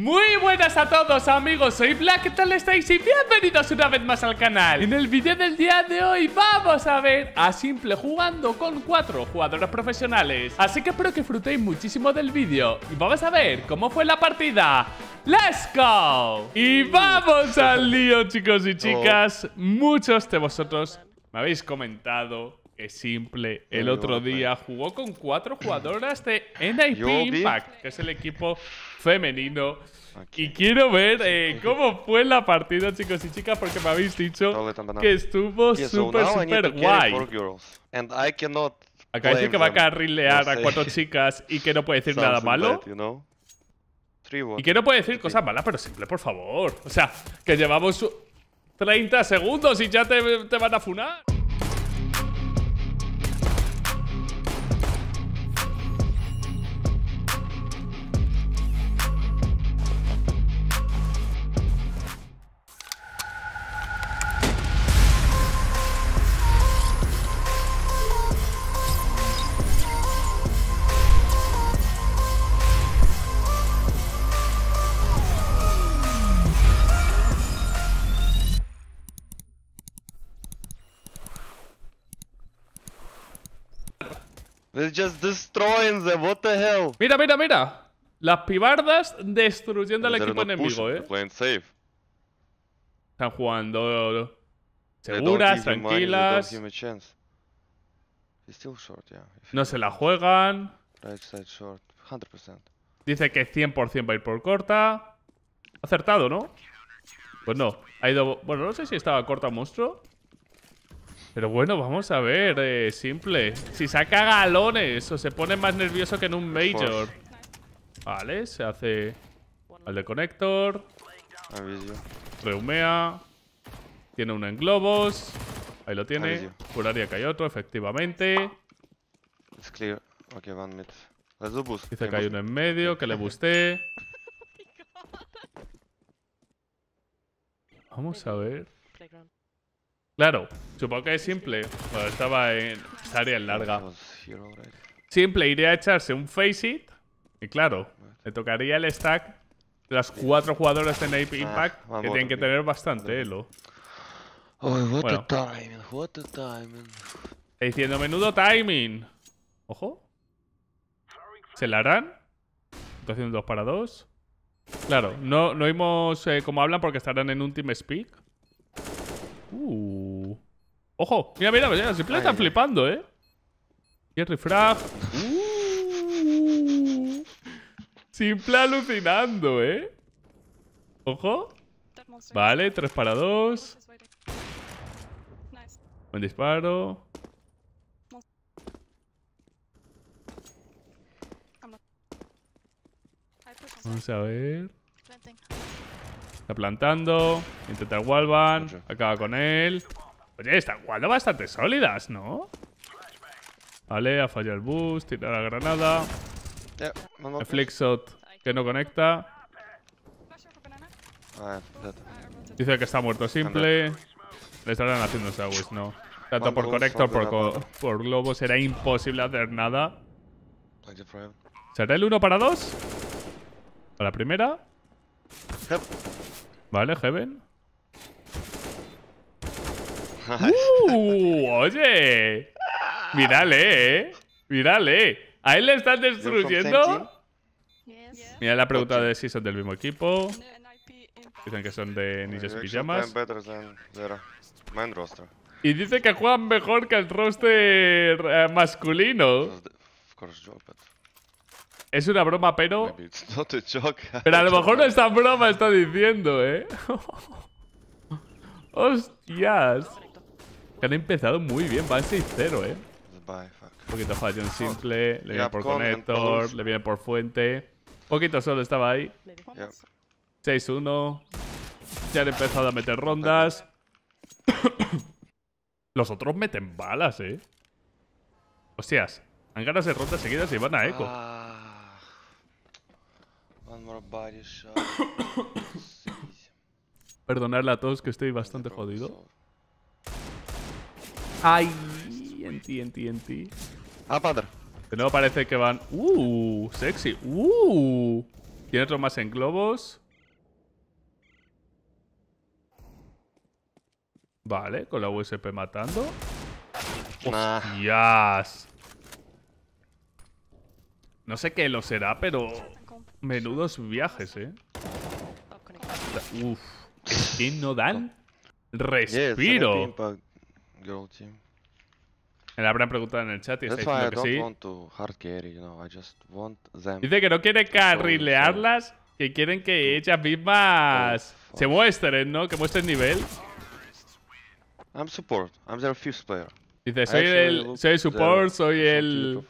Muy buenas a todos amigos, soy Black, ¿qué tal estáis? Y bienvenidos una vez más al canal En el vídeo del día de hoy vamos a ver a Simple jugando con cuatro jugadores profesionales Así que espero que disfrutéis muchísimo del vídeo Y vamos a ver cómo fue la partida ¡Let's go! Y vamos al lío chicos y chicas oh. Muchos de vosotros me habéis comentado es simple. El otro día jugó con cuatro jugadoras de NIP Impact, que es el equipo femenino. Y quiero ver eh, cómo fue la partida, chicos y chicas, porque me habéis dicho que estuvo súper, súper guay. Acá decir que va a carrilear a cuatro chicas y que no puede decir nada malo. Y que no puede decir cosas malas, pero simple, por favor. O sea, que llevamos 30 segundos y ya te, te van a funar. just destroying What the Mira, mira, mira. Las pibardas destruyendo al equipo enemigo, eh. Están jugando seguras, tranquilas. no se la juegan. Dice que 100% va a ir por corta. Acertado, ¿no? Pues no. Ha ido... Bueno, no sé si estaba corta monstruo. Pero bueno, vamos a ver, eh, simple. Si saca galones o se pone más nervioso que en un Major. Vale, se hace al de Conector Reumea. Tiene uno en globos. Ahí lo tiene. Curaría que hay otro, efectivamente. Dice que hay uno en medio, que le busté. Vamos a ver. Claro, supongo que es simple. Bueno, estaba en esta área larga. Simple, iría a echarse un face it. Y claro, le tocaría el stack de las cuatro jugadoras de Nape ah, Impact que tienen que tener bastante elo. Oh, what timing, what timing. diciendo menudo timing. Ojo. ¿Se la harán? haciendo dos para dos Claro, no, no vimos eh, cómo hablan porque estarán en un team speak. Uh. Ojo, mira, mira, mira, se está flipando, eh. Jerry el refrag Simple alucinando, eh. Ojo. Vale, tres para dos Buen disparo. Vamos a ver. Está plantando. Intenta wallban. Acaba con él. Oye, están jugando bastante sólidas, ¿no? Vale, ha fallado el boost. Tira la granada. el que no conecta. Dice que está muerto simple. Le estarán haciendo showers, no. Tanto por conector por, por globo será imposible hacer nada. ¿Será el uno para dos? ¿Para la primera? ¿Vale, Heaven? ¡Uh! ¡Oye! Mírale, ¿eh? Mírale. ¿A él le están destruyendo? Mira la pregunta de si son del mismo equipo. Dicen que son de ninjas eh, pijamas. Y dice que juegan mejor que el roster eh, masculino. Es una broma, pero. Pero a lo mejor no es tan broma, está diciendo, ¿eh? ¡Hostias! han empezado muy bien, van 6-0, ¿eh? Un poquito fallo simple, le viene por conector, le viene por fuente. Poquito solo estaba ahí. 6-1. Ya han empezado a meter rondas. Los otros meten balas, ¿eh? Hostias, han ganado hacer rondas seguidas y van a eco. Ah. Perdonarle a todos que estoy bastante jodido. ¡Ay! En ti, en ti, Ah, padre. De nuevo parece que van... ¡Uh! ¡Sexy! ¡Uh! Tiene otro más en globos. Vale, con la USP matando. ¡Hostias! No sé qué lo será, pero Menudos viajes, eh. Uf. ¿Quién no dan? Respiro. Me la habrán preguntado en el chat y está diciendo que sí. Dice que no quiere carrilearlas, que quieren que ellas mismas se muestren, ¿no? Que muestren nivel. I'm support. I'm their fifth player. Dice, soy el, soy support, soy el...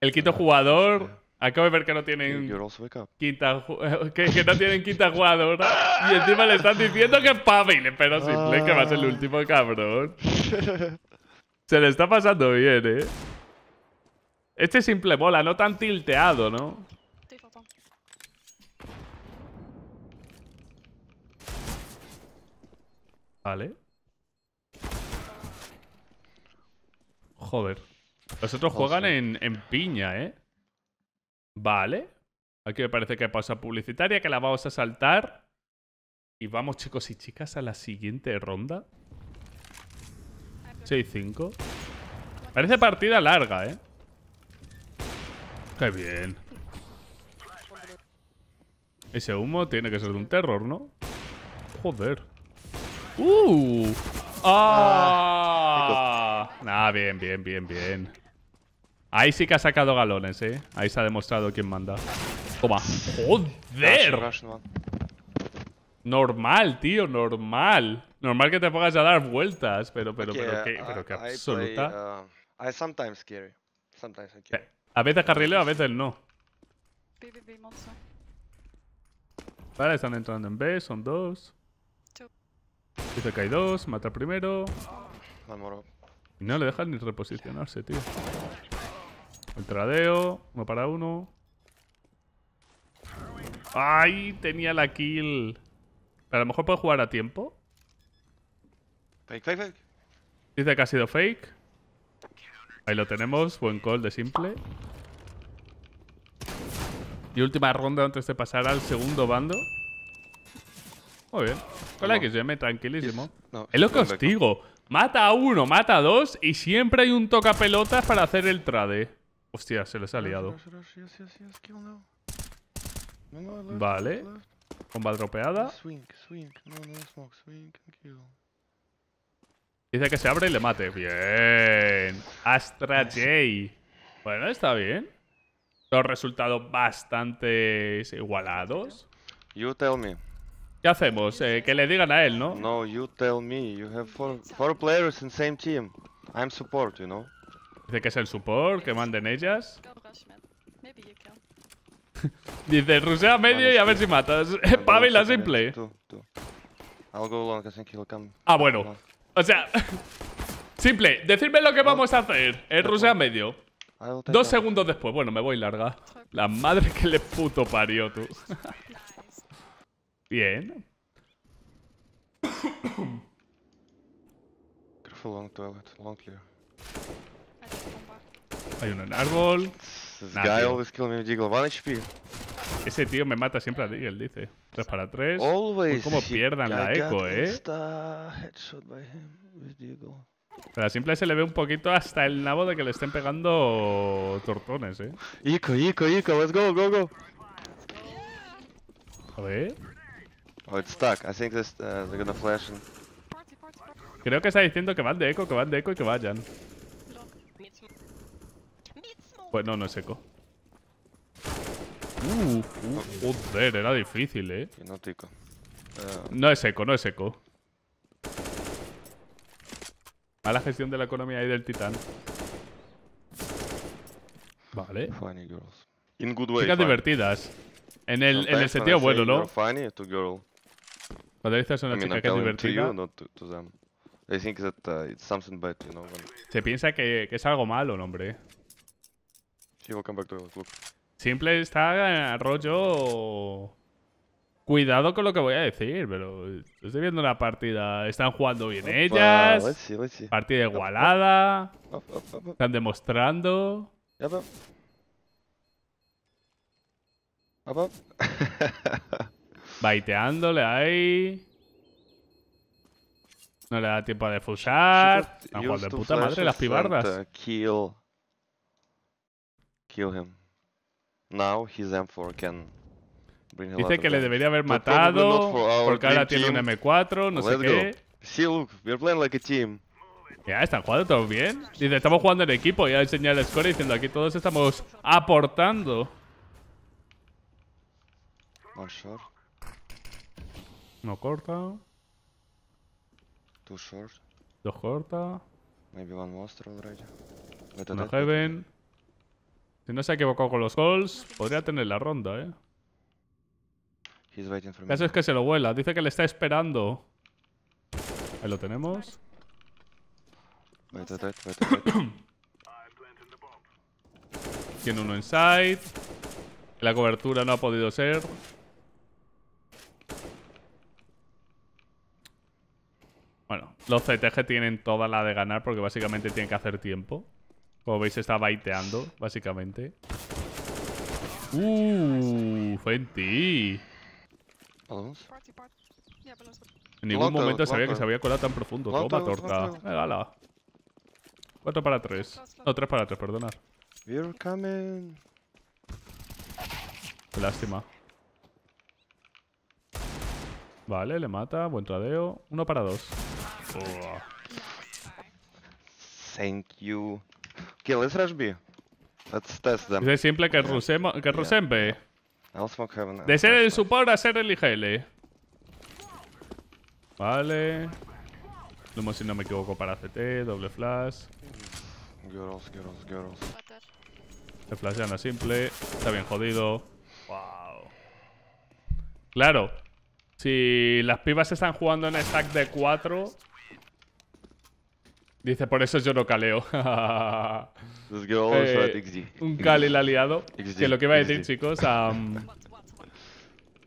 El quinto jugador Acabo de ver que no tienen quinta, que, no tienen quinta jugadora y encima le están diciendo que es pavile, pero ah. simple que va a ser el último cabrón. Se le está pasando bien, eh. Este simple bola, no tan tilteado, ¿no? Vale. Joder. Los otros juegan en piña, ¿eh? Vale. Aquí me parece que hay pausa publicitaria, que la vamos a saltar. Y vamos, chicos y chicas, a la siguiente ronda. 6-5. Parece partida larga, ¿eh? Qué bien. Ese humo tiene que ser un terror, ¿no? Joder. ¡Uh! ¡Ah! ah. ah bien, bien, bien, bien. Ahí sí que ha sacado galones, ¿eh? Ahí se ha demostrado quién manda. Toma. ¡Joder! Normal, tío, normal. Normal que te pongas a dar vueltas, pero, pero, pero, qué, eh, pero absoluta. Eh, eh, a veces carrileo, a veces no. Vale, están entrando en B, son dos. Dice que hay dos, mata primero. no le dejan ni reposicionarse, tío. El tradeo. Uno para uno. ¡Ay! Tenía la kill. a lo mejor puede jugar a tiempo. Dice que ha sido fake. Ahí lo tenemos. Buen call de simple. Y última ronda antes de pasar al segundo bando. Muy bien. Hola, XM, tranquilísimo. es lo que os digo. Mata a uno, mata a dos y siempre hay un toca pelotas para hacer el trade. Hostia, se les ha liado. Vale. Bomba dropeada. Dice que se abre y le mate. Bien. Astra J. Bueno, está bien. Los resultados bastante igualados. You tell me. ¿Qué hacemos? Eh, que le digan a él, ¿no? No, you tell me. You have four, four players in same team. I'm support, you know. Dice que es el support, que manden ellas. Dice, rusea medio y a ver si matas. Pavila simple. Ah, bueno. O sea, simple. Decidme lo que vamos a hacer. El rusea medio. Dos segundos después. Bueno, me voy larga. La madre que le puto parió, tú. Bien. long toilet, hay uno en árbol. tío. Ese tío me mata siempre a él dice. 3 para 3. Cómo como pierdan la eco, eh. la simple se le ve un poquito hasta el nabo de que le estén pegando tortones, eh. Ico, Ico, Ico, let's go, go, go. A ver. Oh, it's stuck. I think this, uh, they're gonna flash. Creo que está diciendo que van de eco, que van de eco y que vayan. Pues no, no es eco. Uh, uh, joder, era difícil, eh. eh. No es eco, no es eco. Mala gestión de la economía y del titán. Vale. In good way, Chicas divertidas. En el, sentido bueno, ¿no? Funny Cuando dices una chica que es divertida. think that, uh, it's something bad, you know, Se piensa que, que es algo malo, hombre. Simple está rollo... Cuidado con lo que voy a decir, pero estoy viendo la partida. Están jugando bien ellas. Partida igualada. están demostrando. Baiteándole ahí. No le da tiempo a defusar. Están de puta madre las pibardas Dice que le debería haber matado porque ahora tiene un M4, no sé qué. look, we're playing like a team. Ya, están jugando todos bien. Dice, estamos jugando en equipo. Ya enseña el score diciendo aquí todos estamos aportando. No corta. Two short. Dos corta. Maybe one monster already. No heaven. Si no se ha equivocado con los calls, podría tener la ronda, ¿eh? Eso es que se lo vuela. Dice que le está esperando. Ahí lo tenemos. Tiene uno inside. La cobertura no ha podido ser. Bueno, los CTG tienen toda la de ganar porque básicamente tienen que hacer tiempo. Como veis, está baiteando, básicamente. ¡Uh! ¡Fenty! En ningún momento sabía que se había colado tan profundo. Toma, torta. ¡Gala! Cuatro para tres. No, tres para tres, perdonad. Qué lástima. Vale, le mata. Buen tradeo. Uno para dos. Thank you. Kill Es simple que rusemos, que smoke De ser el support a ser el IGL. Vale. Lumos, si no me equivoco para CT, doble flash. Girls, girls, girls. Se flashean simple. Está bien jodido. Wow. Claro. Si las pibas están jugando en stack de 4, Dice, por eso yo no caleo. Eh, un Un aliado. Que lo que iba a decir, chicos. no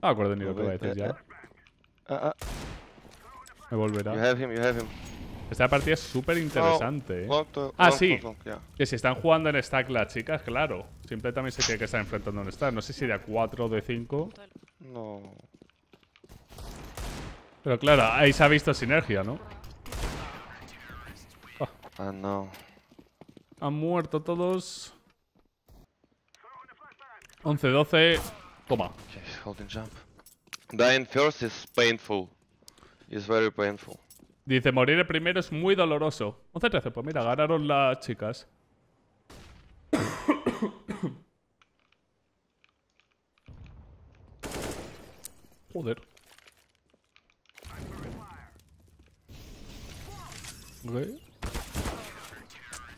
acuerdo ni lo que iba a decir ya. Ah, ah. Me volverá. Esta partida es súper interesante. Eh. ah, sí. Que si están jugando en stack las chicas, claro. Siempre también se tiene que estar enfrentando en stack. No sé si de a 4 o de 5. No. Pero claro, ahí se ha visto sinergia, ¿no? Ah, no. Han muerto todos. 11, 12. Toma. jump. Dying first is painful. very painful. Dice, morir el primero es muy doloroso. 11, 13. Pues mira, ganaron las chicas. Joder. Okay.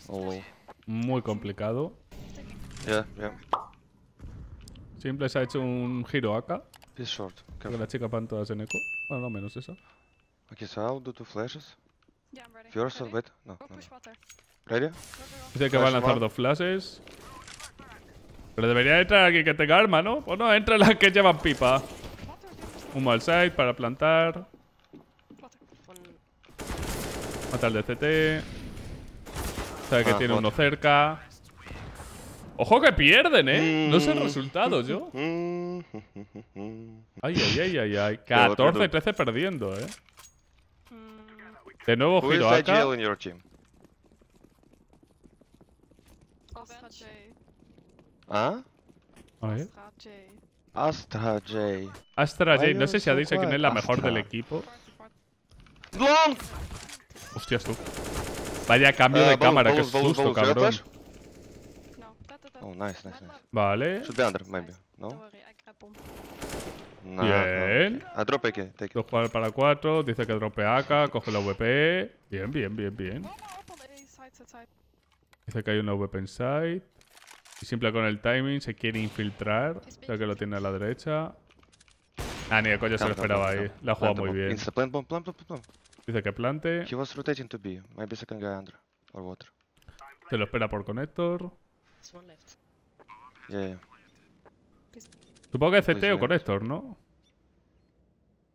Oh, muy complicado. Ya, Simple se ha hecho un giro acá. Es short. que las chicas van en eco. Bueno, no menos eso. aquí está, do flashes. No, ¿Ready? Dice que va a lanzar dos flashes. Pero debería entrar aquí que tenga arma, ¿no? O pues no, entra la que lleva pipa. Humo al side para plantar. Matar de CT. Sabe que ah, tiene uno cerca. Ojo que pierden, ¿eh? No sé el mm. resultado, yo. Ay, ay, ay, ay, ay. 14 13 perdiendo, ¿eh? De nuevo giro acá. ¿Ah? A ver. Astra J. Astra J. No sé si ha dicho quién es la mejor del equipo. Hostias tú. Vaya ah, cambio de cámara, que susto, cabrón. Oh, nice, nice, Vale. Should be under, maybe. bien. No. A drop para cuatro, dice que drope AK, coge la VP. Bien, bien, bien, bien. Dice que hay una VP inside. Y simple con el timing se quiere infiltrar. ya que lo tiene a la derecha. Ah, ni el coño se lo esperaba ahí. La ha muy bien. Dice que plante. He was rotating to B. Se lo espera por conector, Supongo que CT pues este o connector, ¿no?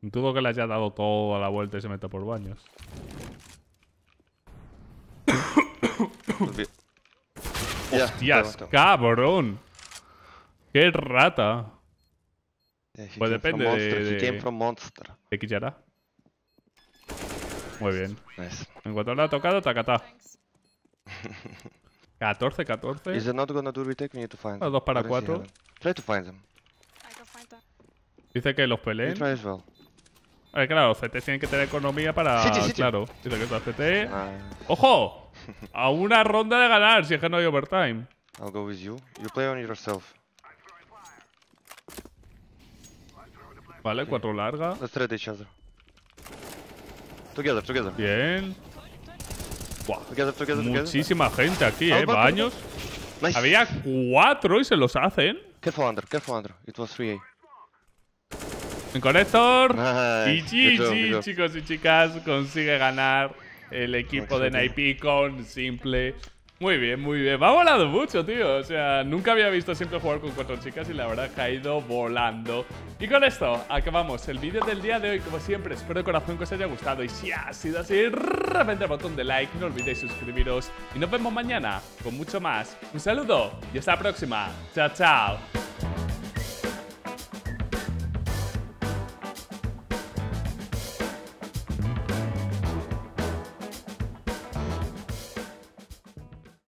Dudo que le haya dado toda la vuelta y se meta por baños. Hostias, cabrón. Qué rata. pues depende de, de... monster. Muy bien. Nice. En cuanto la ha tocado, tacatá. 14, 14. Is it not gonna do retake? We need to find them. 2 para 4. Try to find them. I find them. Dice que los peleen. Try as well. A ver, claro, CT tienen que tener economía para... City, City. Claro, dice que está CT... ¡Ojo! A una ronda de ganar, si es que no hay overtime. I'll go with you. You play on yourself. Vale, cuatro larga. Let's trade each other. Together, together. Bien. Buah. Together, together, Muchísima gente aquí, ¿eh? Baños. Nice. Había cuatro y se los hacen. Careful under, careful under. It was 3A. En conector. Nice. Y GG, chicos y chicas, consigue ganar el equipo de Naipi con simple muy bien, muy bien. Me ha volado mucho, tío. O sea, nunca había visto siempre jugar con cuatro chicas y la verdad que ha ido volando. Y con esto acabamos el vídeo del día de hoy. Como siempre, espero de corazón que os haya gustado. Y si ha sido así, repente el botón de like. No olvidéis suscribiros. Y nos vemos mañana con mucho más. Un saludo y hasta la próxima. Chao, chao.